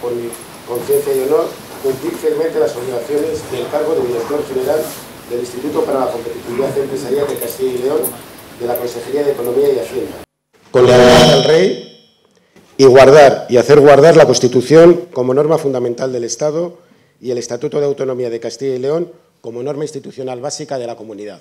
Por mi conciencia y honor, cumplir fielmente las obligaciones del cargo de director general del Instituto para la Competitividad Empresarial de Castilla y León de la Consejería de Economía y Hacienda. Con lealtad al Rey y guardar y hacer guardar la Constitución como norma fundamental del Estado y el Estatuto de Autonomía de Castilla y León como norma institucional básica de la comunidad.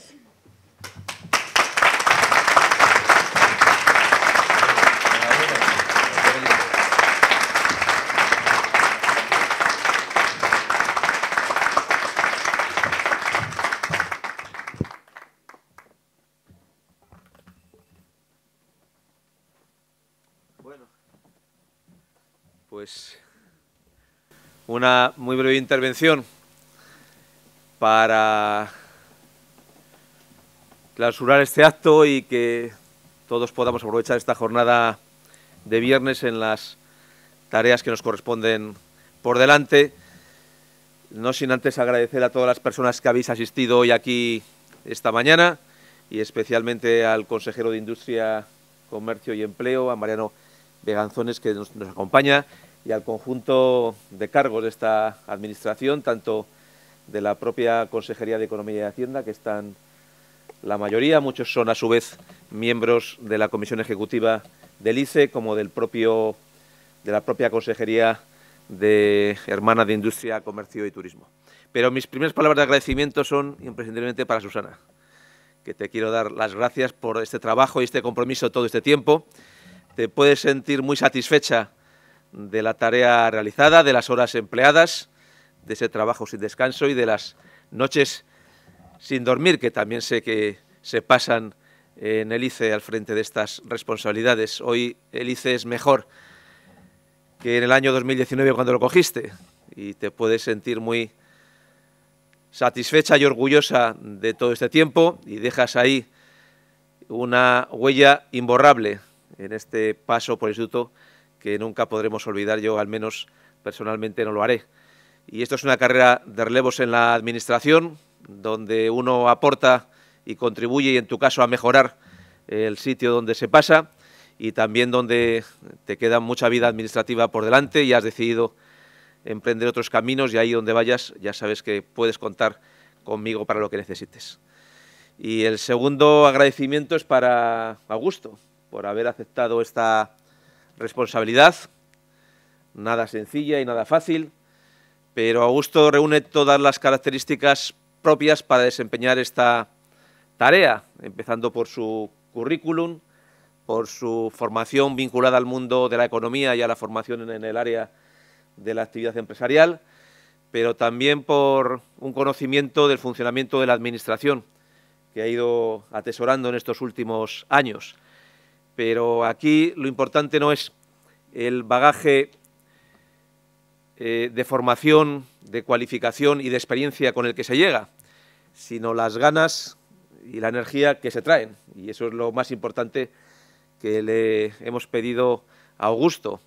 intervención para clausurar este acto y que todos podamos aprovechar esta jornada de viernes en las tareas que nos corresponden por delante. No sin antes agradecer a todas las personas que habéis asistido hoy aquí esta mañana y especialmente al consejero de Industria, Comercio y Empleo, a Mariano Veganzones, que nos acompaña, y al conjunto de cargos de esta Administración, tanto de la propia Consejería de Economía y Hacienda, que están la mayoría, muchos son a su vez miembros de la Comisión Ejecutiva del ICE, como del propio, de la propia Consejería de Hermana de Industria, Comercio y Turismo. Pero mis primeras palabras de agradecimiento son imprescindiblemente para Susana, que te quiero dar las gracias por este trabajo y este compromiso todo este tiempo. Te puedes sentir muy satisfecha de la tarea realizada, de las horas empleadas, de ese trabajo sin descanso y de las noches sin dormir, que también sé que se pasan en el ICE al frente de estas responsabilidades. Hoy el ICE es mejor que en el año 2019 cuando lo cogiste y te puedes sentir muy satisfecha y orgullosa de todo este tiempo y dejas ahí una huella imborrable en este paso por el Instituto que nunca podremos olvidar, yo al menos personalmente no lo haré. Y esto es una carrera de relevos en la administración, donde uno aporta y contribuye, y en tu caso, a mejorar el sitio donde se pasa y también donde te queda mucha vida administrativa por delante y has decidido emprender otros caminos y ahí donde vayas ya sabes que puedes contar conmigo para lo que necesites. Y el segundo agradecimiento es para Augusto por haber aceptado esta responsabilidad, nada sencilla y nada fácil, pero Augusto reúne todas las características propias para desempeñar esta tarea, empezando por su currículum, por su formación vinculada al mundo de la economía y a la formación en el área de la actividad empresarial, pero también por un conocimiento del funcionamiento de la Administración que ha ido atesorando en estos últimos años pero aquí lo importante no es el bagaje eh, de formación, de cualificación y de experiencia con el que se llega, sino las ganas y la energía que se traen. Y eso es lo más importante que le hemos pedido a Augusto,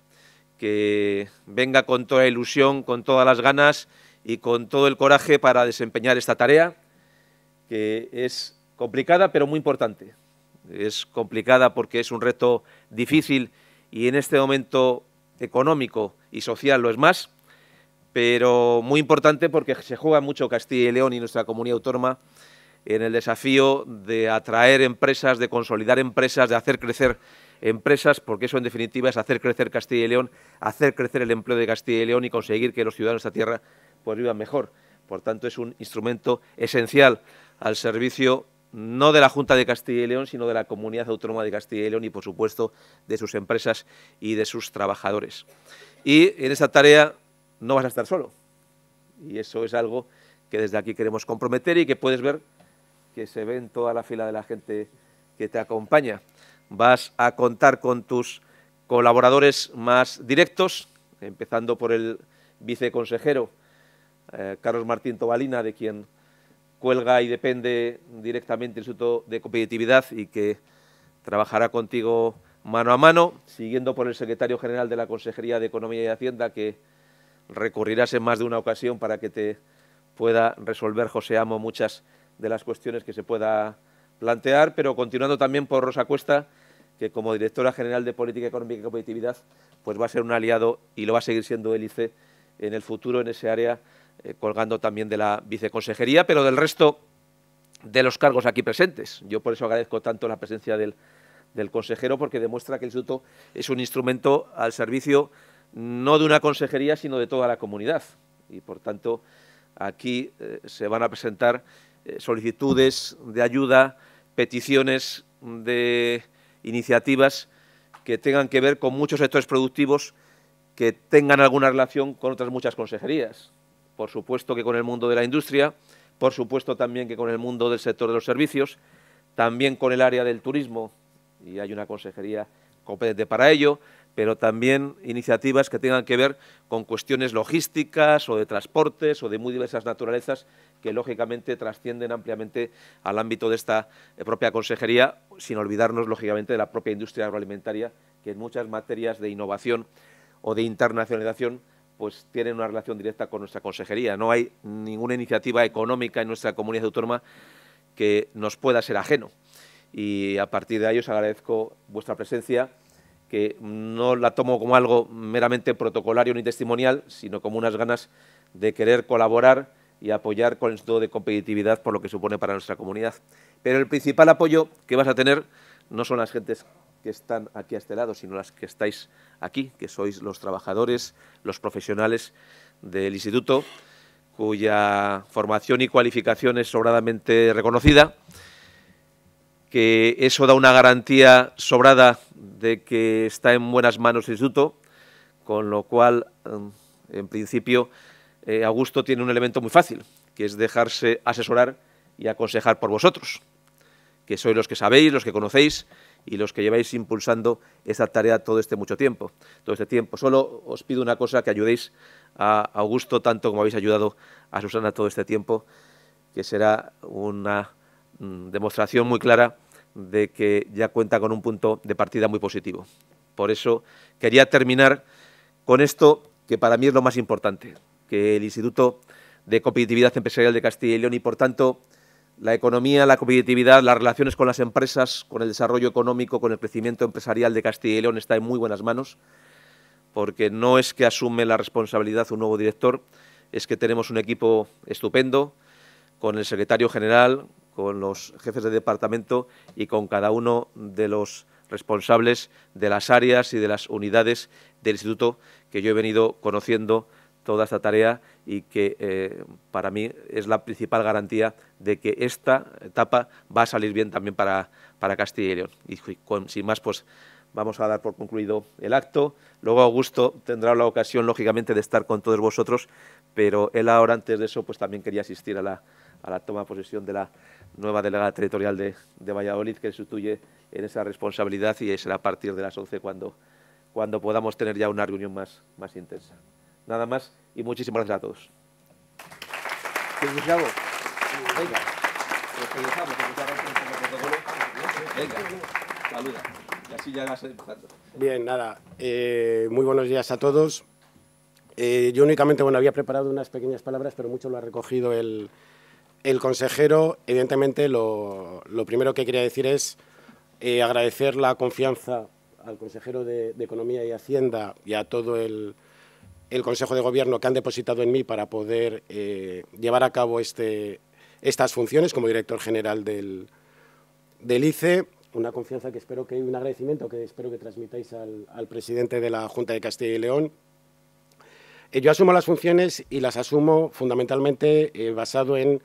que venga con toda ilusión, con todas las ganas y con todo el coraje para desempeñar esta tarea, que es complicada pero muy importante es complicada porque es un reto difícil y en este momento económico y social lo es más, pero muy importante porque se juega mucho Castilla y León y nuestra comunidad autónoma en el desafío de atraer empresas, de consolidar empresas, de hacer crecer empresas, porque eso en definitiva es hacer crecer Castilla y León, hacer crecer el empleo de Castilla y León y conseguir que los ciudadanos de esta tierra pues, vivan mejor. Por tanto, es un instrumento esencial al servicio no de la Junta de Castilla y León, sino de la Comunidad Autónoma de Castilla y León y, por supuesto, de sus empresas y de sus trabajadores. Y en esa tarea no vas a estar solo. Y eso es algo que desde aquí queremos comprometer y que puedes ver que se ve en toda la fila de la gente que te acompaña. Vas a contar con tus colaboradores más directos, empezando por el viceconsejero eh, Carlos Martín Tobalina, de quien cuelga y depende directamente del Instituto de Competitividad y que trabajará contigo mano a mano, siguiendo por el secretario general de la Consejería de Economía y Hacienda, que recurrirás en más de una ocasión para que te pueda resolver, José Amo, muchas de las cuestiones que se pueda plantear, pero continuando también por Rosa Cuesta, que como directora general de Política Económica y Competitividad, pues va a ser un aliado y lo va a seguir siendo el e en el futuro en ese área eh, colgando también de la viceconsejería, pero del resto de los cargos aquí presentes. Yo por eso agradezco tanto la presencia del, consejero, porque demuestra que el Instituto es un instrumento al servicio no de una consejería, sino de toda la comunidad. Y, por tanto, aquí eh, se van a presentar eh, solicitudes de ayuda, peticiones de iniciativas que tengan que ver con muchos sectores productivos que tengan alguna relación con otras muchas consejerías por supuesto que con el mundo de la industria, por supuesto también que con el mundo del sector de los servicios, también con el área del turismo, y hay una consejería competente para ello, pero también iniciativas que tengan que ver con cuestiones logísticas o de transportes o de muy diversas naturalezas que lógicamente trascienden ampliamente al ámbito de esta eh, propia consejería, sin olvidarnos lógicamente de la propia industria agroalimentaria, que en muchas materias de innovación o de internacionalización pues tienen una relación directa con nuestra consejería. No hay ninguna iniciativa económica en nuestra comunidad autónoma que nos pueda ser ajeno. Y a partir de ahí os agradezco vuestra presencia, que no la tomo como algo meramente protocolario ni testimonial, sino como unas ganas de querer colaborar y apoyar con el de Competitividad por lo que supone para nuestra comunidad. Pero el principal apoyo que vas a tener no son las gentes que están aquí a este lado, sino las que estáis aquí, que sois los trabajadores, los profesionales del Instituto, cuya formación y cualificación es sobradamente reconocida, que eso da una garantía sobrada de que está en buenas manos el Instituto, con lo cual, mm, en principio, eh, Augusto tiene un elemento muy fácil, que es dejarse asesorar y aconsejar por vosotros, que sois los que sabéis, los que conocéis y los que lleváis impulsando esta tarea todo este mucho tiempo, todo este tiempo. Solo os pido una cosa, que ayudéis a Augusto tanto como habéis ayudado a Susana todo este tiempo, que será una mm, demostración muy clara de que ya cuenta con un punto de partida muy positivo. Por eso quería terminar con esto que para mí es lo más importante, que el Instituto de Competitividad Empresarial de Castilla y León y, por tanto, la economía, la competitividad, las relaciones con las empresas, con el desarrollo económico, con el crecimiento empresarial de Castilla y León está en muy buenas manos, porque no es que asume la responsabilidad un nuevo director, es que tenemos un equipo estupendo, con el secretario general, con los jefes de departamento y con cada uno de los responsables de las áreas y de las unidades del instituto que yo he venido conociendo toda esta tarea y que eh, para mí es la principal garantía de que esta etapa va a salir bien también para, para Castilla y León. Y sin más, pues vamos a dar por concluido el acto. Luego Augusto tendrá la ocasión, lógicamente, de estar con todos vosotros, pero él ahora, antes de eso, pues también quería asistir a la, a la toma de posesión de la nueva delegada territorial de, Valladolid, que sustituye en esa responsabilidad y será a partir de las 11 cuando, cuando podamos tener ya una reunión más, más intensa. Nada más y muchísimas gracias a todos. Bien, nada. Eh, muy buenos días a todos. Eh, yo únicamente, bueno, había preparado unas pequeñas palabras, pero mucho lo ha recogido el, el consejero. Evidentemente, lo, primero que quería decir es eh, agradecer la confianza al consejero de Economía y Hacienda y a todo el, el Consejo de Gobierno que han depositado en mí para poder eh, llevar a cabo este, estas funciones como director general del, ICE. Una confianza que espero que, un agradecimiento que espero que transmitáis al, presidente de la Junta de Castilla y León. Eh, yo asumo las funciones y las asumo fundamentalmente eh, basado en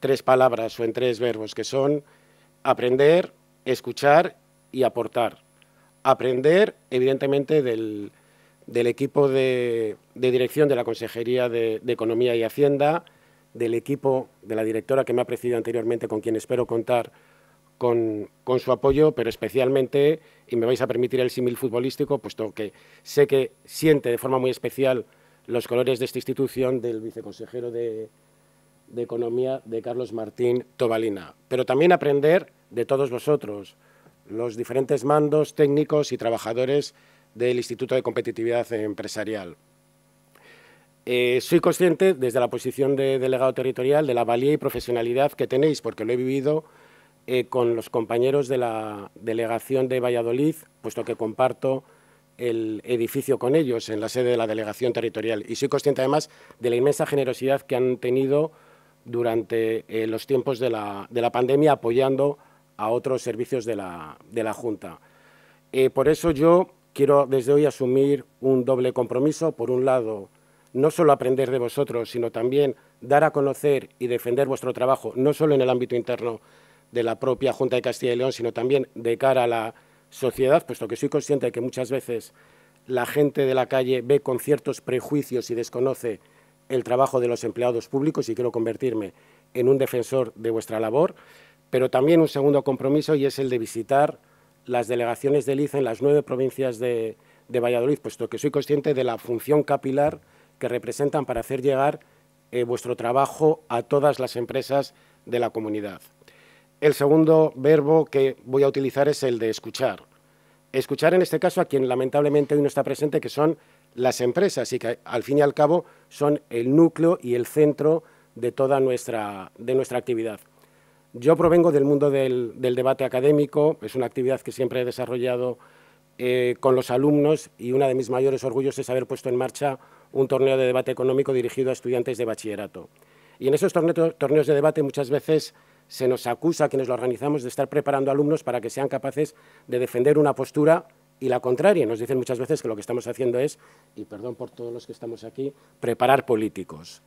tres palabras o en tres verbos, que son aprender, escuchar y aportar. Aprender, evidentemente, del, del equipo de, dirección de la Consejería de, Economía y Hacienda, del equipo de la directora que me ha precedido anteriormente, con quien espero contar con, su apoyo, pero especialmente, y me vais a permitir el símil futbolístico, puesto que sé que siente de forma muy especial los colores de esta institución del viceconsejero de, de Economía de Carlos Martín Tobalina, pero también aprender de todos vosotros, los diferentes mandos técnicos y trabajadores del Instituto de Competitividad Empresarial. Eh, soy consciente, desde la posición de delegado territorial, de la valía y profesionalidad que tenéis, porque lo he vivido eh, con los compañeros de la delegación de Valladolid, puesto que comparto el edificio con ellos en la sede de la delegación territorial. Y soy consciente, además, de la inmensa generosidad que han tenido durante eh, los tiempos de la, de la, pandemia apoyando a otros servicios de la, de la Junta. por eso yo quiero desde hoy asumir un doble compromiso. Por un lado, no solo aprender de vosotros, sino también dar a conocer y defender vuestro trabajo, no solo en el ámbito interno de la propia Junta de Castilla y León, sino también de cara a la sociedad, puesto que soy consciente de que muchas veces la gente de la calle ve con ciertos prejuicios y desconoce el trabajo de los empleados públicos y quiero convertirme en un defensor de vuestra labor, pero también un segundo compromiso y es el de visitar las delegaciones del ICE en las nueve provincias de, Valladolid, puesto que soy consciente de la función capilar que representan para hacer llegar eh, vuestro trabajo a todas las empresas de la comunidad. El segundo verbo que voy a utilizar es el de escuchar. Escuchar en este caso a quien lamentablemente hoy no está presente, que son las empresas y que al fin y al cabo son el núcleo y el centro de toda nuestra, de nuestra actividad. Yo provengo del mundo del, debate académico, es una actividad que siempre he desarrollado eh, con los alumnos y uno de mis mayores orgullos es haber puesto en marcha un torneo de debate económico dirigido a estudiantes de bachillerato. Y en esos torneos de debate muchas veces se nos acusa a quienes lo organizamos de estar preparando alumnos para que sean capaces de defender una postura y la contraria. Nos dicen muchas veces que lo que estamos haciendo es, y perdón por todos los que estamos aquí, preparar políticos.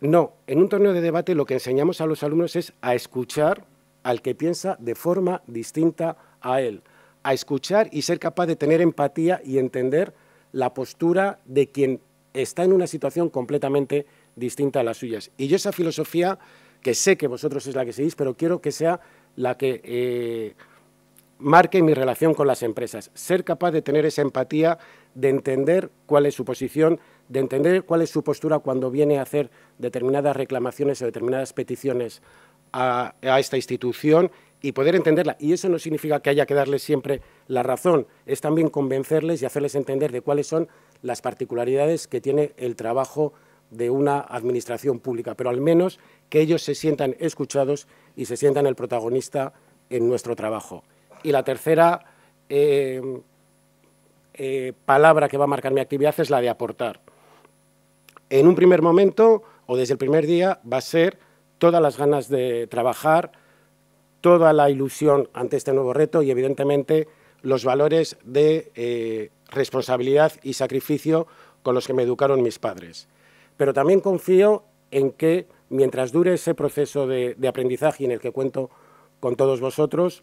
No, en un torneo de debate lo que enseñamos a los alumnos es a escuchar al que piensa de forma distinta a él, a escuchar y ser capaz de tener empatía y entender la postura de quien está en una situación completamente distinta a las suyas. Y yo esa filosofía, que sé que vosotros es la que seguís, pero quiero que sea la que eh, marque mi relación con las empresas. Ser capaz de tener esa empatía, de entender cuál es su posición, de entender cuál es su postura cuando viene a hacer determinadas reclamaciones o determinadas peticiones a, esta institución y poder entenderla. Y eso no significa que haya que darles siempre la razón, es también convencerles y hacerles entender de cuáles son las particularidades que tiene el trabajo de una administración pública, pero al menos que ellos se sientan escuchados y se sientan el protagonista en nuestro trabajo. Y la tercera eh, eh, palabra que va a marcar mi actividad es la de aportar en un primer momento o desde el primer día va a ser todas las ganas de trabajar, toda la ilusión ante este nuevo reto y evidentemente los valores de eh, responsabilidad y sacrificio con los que me educaron mis padres. Pero también confío en que mientras dure ese proceso de, aprendizaje en el que cuento con todos vosotros,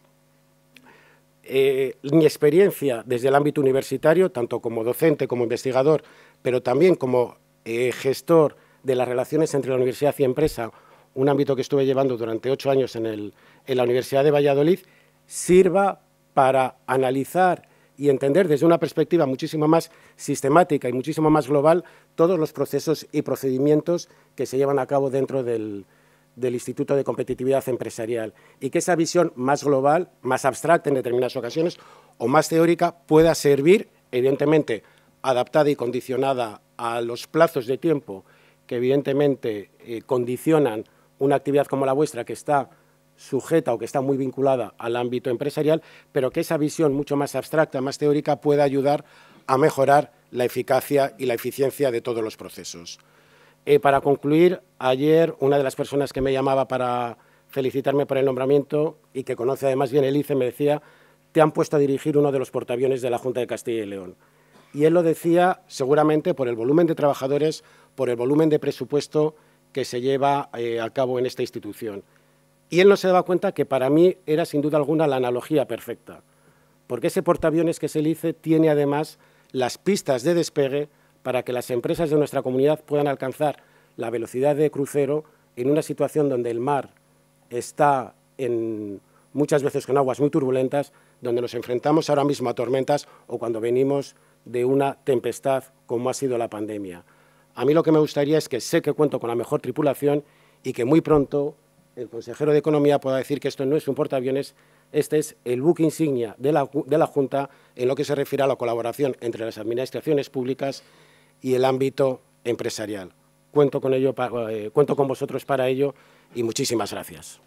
eh, mi experiencia desde el ámbito universitario, tanto como docente, como investigador, pero también como eh, gestor de las relaciones entre la universidad y empresa, un ámbito que estuve llevando durante ocho años en, la Universidad de Valladolid, sirva para analizar y entender desde una perspectiva muchísimo más sistemática y muchísimo más global todos los procesos y procedimientos que se llevan a cabo dentro del, del Instituto de Competitividad Empresarial y que esa visión más global, más abstracta en determinadas ocasiones o más teórica pueda servir, evidentemente, adaptada y condicionada a los plazos de tiempo que evidentemente eh, condicionan una actividad como la vuestra que está sujeta o que está muy vinculada al ámbito empresarial, pero que esa visión mucho más abstracta, más teórica, pueda ayudar a mejorar la eficacia y la eficiencia de todos los procesos. Eh, para concluir, ayer una de las personas que me llamaba para felicitarme por el nombramiento y que conoce además bien el ICE me decía, te han puesto a dirigir uno de los portaaviones de la Junta de Castilla y León. Y él lo decía seguramente por el volumen de trabajadores, por el volumen de presupuesto que se lleva eh, a cabo en esta institución. Y él no se daba cuenta que para mí era sin duda alguna la analogía perfecta, porque ese portaaviones que se lice tiene además las pistas de despegue para que las empresas de nuestra comunidad puedan alcanzar la velocidad de crucero en una situación donde el mar está muchas veces con aguas muy turbulentas, donde nos enfrentamos ahora mismo a tormentas o cuando venimos de una tempestad como ha sido la pandemia. A mí lo que me gustaría es que sé que cuento con la mejor tripulación y que muy pronto el consejero de Economía pueda decir que esto no es un portaaviones, este es el buque insignia de la, Junta en lo que se refiere a la colaboración entre las administraciones públicas y el ámbito empresarial. Cuento con, ello, eh, cuento con vosotros para ello y muchísimas gracias.